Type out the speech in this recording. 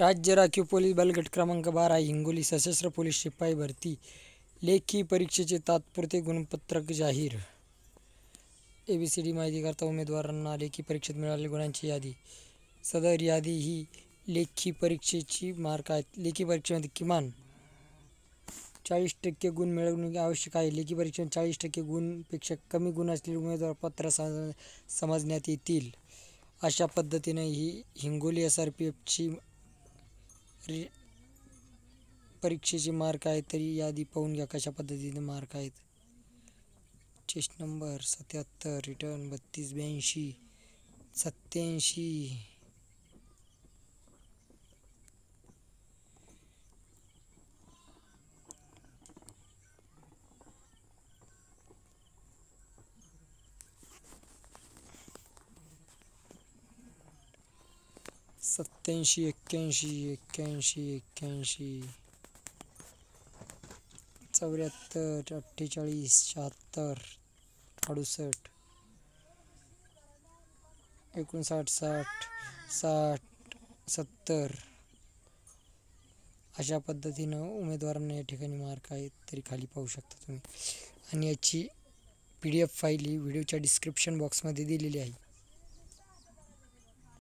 राज्य राखीव पोलीस बलगट क्रमांक बारा हिंगोली सशस्त्र पोलीस शिपाई भरती लेखी परीक्षेचे तात्पुरते गुणपत्रक जाहीर ए बी सी डी माहितीकरता उमेदवारांना लेखी परीक्षेत मिळालेल्या गुणांची यादी सदर यादी ही लेखी परीक्षेची मार्क आहेत लेखी परीक्षेमध्ये किमान चाळीस टक्के गुण मिळवणे आवश्यक आहे लेखी परीक्षेमध्ये चाळीस टक्के गुणपेक्षा कमी गुण असलेले उमेदवार पत्र समजण्यात येतील अशा पद्धतीने ही हिंगोली एस आर पी एफची परीक्षेचे मार्क आहेत तरी यादी पाहून घ्या कशा पद्धतीने मार्क आहेत चेस्ट नंबर सत्याहत्तर रिटर्न बत्तीस ब्याऐंशी सत्याऐंशी सत्त्याऐंशी एक्क्याऐंशी एक्क्याऐंशी एक्क्याऐंशी चौऱ्याहत्तर अठ्ठेचाळीस शहात्तर अडुसष्ट एकोणसाठ साठ साठ सत्तर अशा पद्धतीनं उमेदवारांना या ठिकाणी मार्क आहेत तरी खाली पाहू शकता तुम्ही आणि याची पी डी एफ फाईल ही व्हिडिओच्या डिस्क्रिप्शन बॉक्समध्ये दिलेली आहे